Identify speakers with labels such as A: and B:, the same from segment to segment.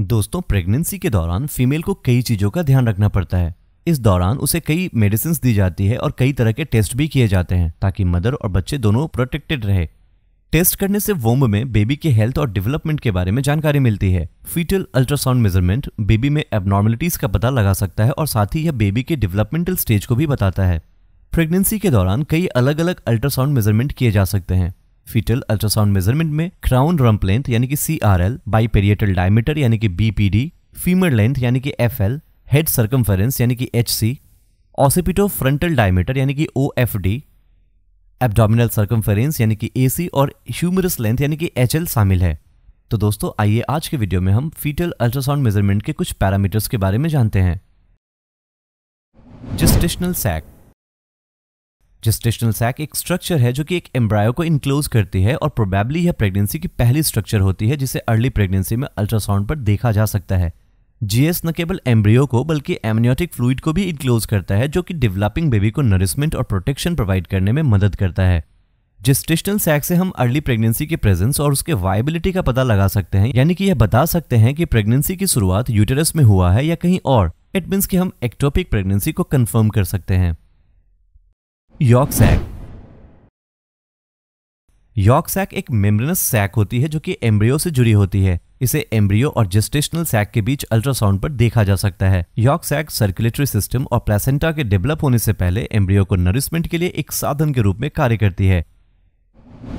A: दोस्तों प्रेगनेंसी के दौरान फीमेल को कई चीज़ों का ध्यान रखना पड़ता है इस दौरान उसे कई मेडिसिन दी जाती है और कई तरह के टेस्ट भी किए जाते हैं ताकि मदर और बच्चे दोनों प्रोटेक्टेड रहे टेस्ट करने से वोम्ब में बेबी के हेल्थ और डेवलपमेंट के बारे में जानकारी मिलती है फीटल अल्ट्रासाउंड मेजरमेंट बेबी में एबनॉर्मलिटीज का पता लगा सकता है और साथ ही यह बेबी के डेवलपमेंटल स्टेज को भी बताता है प्रेगनेंसी के दौरान कई अलग अलग अल्ट्रासाउंड मेजरमेंट किए जा सकते हैं फीटल अल्ट्रासाउंड मेजरमेंट में क्राउन रंप लेंथ यानी कि C R L biparietal diameter यानी कि बीपीडी फीमर लेंथ यानी कि एफ एल हेड सर्कम्फरेंस यानी कि H C occipito frontal diameter यानी कि O F D abdominal circumference यानी कि ए सी और ह्यूमरस लेंथ यानी कि एच एल शामिल है तो दोस्तों आइए आज के वीडियो में हम फीटल अल्ट्रासाउंड मेजरमेंट के कुछ पैरामीटर्स के बारे में जानते हैं जिस्टेशनल सैक जेस्टेशनल सैक एक स्ट्रक्चर है जो कि एक एम्ब्रायो को इनक्लोज करती है और प्रोबेबली यह प्रेगनेंसी की पहली स्ट्रक्चर होती है जिसे अर्ली प्रेगनेंसी में अल्ट्रासाउंड पर देखा जा सकता है जीएस न केवल एम्ब्रियो को बल्कि एमनियोटिक फ्लूड को भी इनक्लोज करता है जो कि डेवलपिंग बेबी को नरिशमेंट और प्रोटेक्शन प्रोवाइड करने में मदद करता है जेस्टेशनल सैक से हम अर्ली प्रेगनेंसी के प्रेजेंस और उसके वायबिलिटी का पता लगा सकते हैं यानी कि यह बता सकते हैं कि प्रेगनेंसी की शुरुआत यूटेरस में हुआ है या कहीं और इट मीन्स कि हम एक्टोपिक प्रेगनेंसी को कंफर्म कर सकते हैं यॉक सैक यॉक सैक एक मेम्ब्रेनस सैक होती है जो कि एम्ब्रियो से जुड़ी होती है इसे एम्ब्रियो और जेस्टेशनल सैक के बीच अल्ट्रासाउंड पर देखा जा सकता है यॉक सैक सर्कुलेटरी सिस्टम और प्लेसेंटा के डेवलप होने से पहले एम्ब्रियो को नरिशमेंट के लिए एक साधन के रूप में कार्य करती है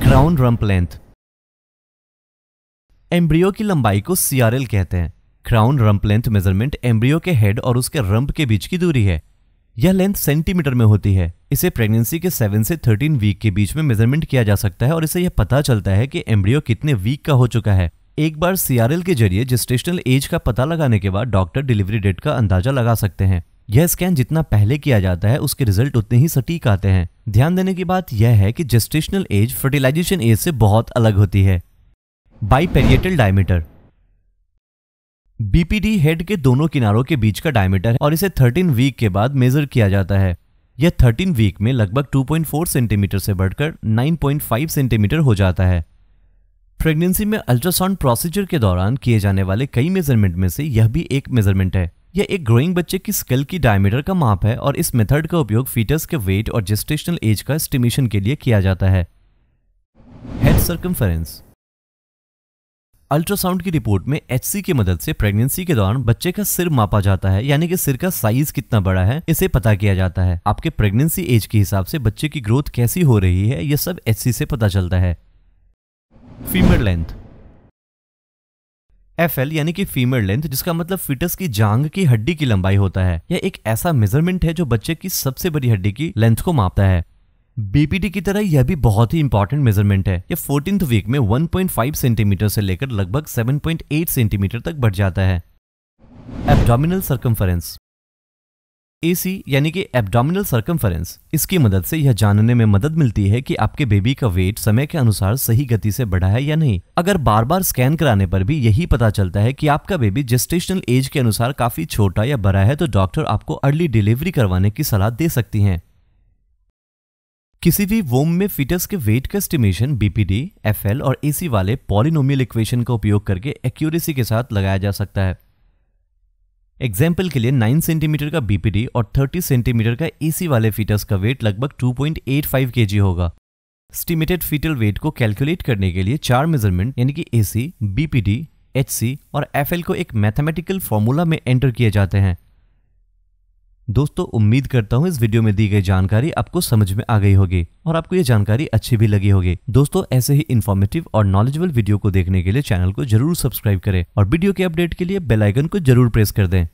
A: क्राउन रंप लेंथ एम्ब्रियो की लंबाई को सीआरएल कहते हैं crown rump length measurement embryo के हेड और उसके रंप के बीच की दूरी है यह लेंथ सेंटीमीटर में होती है इसे प्रेगनेंसी के 7 से 13 वीक के बीच में मेजरमेंट किया जा सकता है और इसे यह पता चलता है कि एम्ब्रियो कितने वीक का हो चुका है एक बार सीआरएल के जरिए जिस्टेशनल एज का पता लगाने के बाद डॉक्टर डिलीवरी डेट का अंदाजा लगा सकते हैं यह स्कैन जितना पहले किया जाता है उसके रिजल्ट उतने ही सटीक आते हैं ध्यान देने की बात यह है कि जेस्टेशनल एज फर्टिलाइजेशन एज से बहुत अलग होती है बाईपेरिएटल डायमीटर बीपीडी हेड के दोनों किनारों के बीच का डायमीटर है और इसे 13 वीक के बाद मेजर किया जाता है यह थर्टीन वीक में लगभग 2.4 सेंटीमीटर से बढ़कर 9.5 सेंटीमीटर हो जाता है प्रेगनेंसी में अल्ट्रासाउंड प्रोसीजर के दौरान किए जाने वाले कई मेजरमेंट में से यह भी एक मेजरमेंट है यह एक ग्रोइंग बच्चे की स्किल की डायमीटर का माप है और इस मेथड का उपयोग फीटर्स के वेट और जेस्टेशनल एज का एस्टिमेशन के लिए किया जाता है हेड सर्कम्फरेंस अल्ट्रासाउंड की रिपोर्ट में एच की मदद से प्रेगनेंसी के दौरान बच्चे का सिर मापा जाता है यानी कि सिर का साइज कितना बड़ा है इसे पता किया जाता है आपके प्रेगनेंसी एज के हिसाब से बच्चे की ग्रोथ कैसी हो रही है यह सब एच से पता चलता है फीमर लेंथ एफ एल यानी कि फीमर लेंथ जिसका मतलब फिटस की जांग की हड्डी की लंबाई होता है यह एक ऐसा मेजरमेंट है जो बच्चे की सबसे बड़ी हड्डी की लेंथ को मापता है बीपीटी की तरह यह भी बहुत ही इंपॉर्टेंट मेजरमेंट है यह फोर्टीन वीक में 1.5 सेंटीमीटर से लेकर लगभग 7.8 सेंटीमीटर तक बढ़ जाता है एब्डोमिनल सर्कम्फरेंस एसी यानी कि एब्डोमिनल सर्कम्फरेंस इसकी मदद से यह जानने में मदद मिलती है कि आपके बेबी का वेट समय के अनुसार सही गति से बढ़ा है या नहीं अगर बार बार स्कैन कराने पर भी यही पता चलता है कि आपका बेबी जेस्टेशनल एज के अनुसार काफी छोटा या बड़ा है तो डॉक्टर आपको अर्ली डिलीवरी करवाने की सलाह दे सकती हैं किसी भी वोम में फिटस के वेट का एस्टिमेशन बीपीडी एफ और एसी वाले पॉलिनोमियल इक्वेशन का उपयोग करके एक्यूरेसी के साथ लगाया जा सकता है एग्जाम्पल के लिए 9 सेंटीमीटर का बीपीडी और 30 सेंटीमीटर का एसी वाले फीटस का वेट लगभग 2.85 पॉइंट होगा स्टिमेटेड फीटल वेट को कैलकुलेट करने के लिए चार मेजरमेंट यानी कि एसी, बीपीडी, एचसी और एफ को एक मैथमेटिकल फॉर्मूला में एंटर किए जाते हैं दोस्तों उम्मीद करता हूँ इस वीडियो में दी गई जानकारी आपको समझ में आ गई होगी और आपको ये जानकारी अच्छी भी लगी होगी दोस्तों ऐसे ही इन्फॉर्मेटिव और नॉलेजेबल वीडियो को देखने के लिए चैनल को जरूर सब्सक्राइब करें और वीडियो के अपडेट के लिए बेलाइकन को जरूर प्रेस कर दें